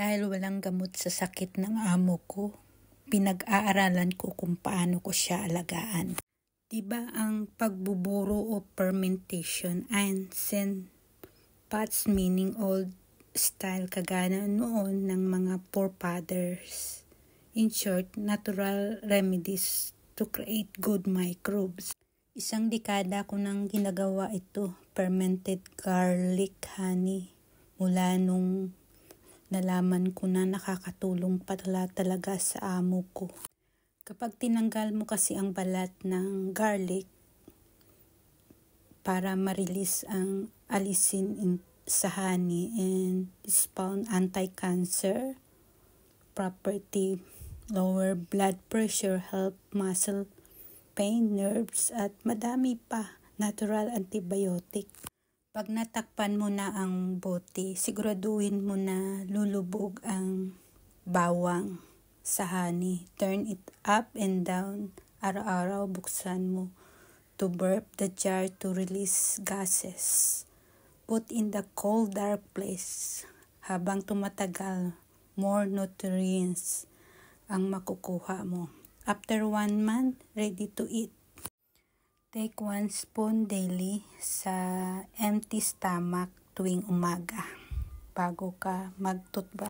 Dahil walang gamot sa sakit ng amo ko, pinag-aaralan ko kung paano ko siya alagaan. Diba ang pagbuburo o fermentation and sen pots meaning old style kagana noon ng mga forefathers. In short, natural remedies to create good microbes. Isang dekada ko nang ginagawa ito, fermented garlic honey, mula nung Nalaman ko na nakakatulong pala talaga sa amo ko. Kapag tinanggal mo kasi ang balat ng garlic para ma-release ang alisin in, sa honey and spawn anti-cancer property, lower blood pressure, help muscle pain, nerves at madami pa natural antibiotic pag natakpan mo na ang bote, siguraduhin mo na lulubog ang bawang sa honey. Turn it up and down. Araw-araw buksan mo. To burp the jar to release gases. Put in the cold dark place. Habang tumatagal, more nutrients ang makukuha mo. After one month, ready to eat. Take 1 spoon daily sa empty stomach tuwing umaga bago ka magtutbrush.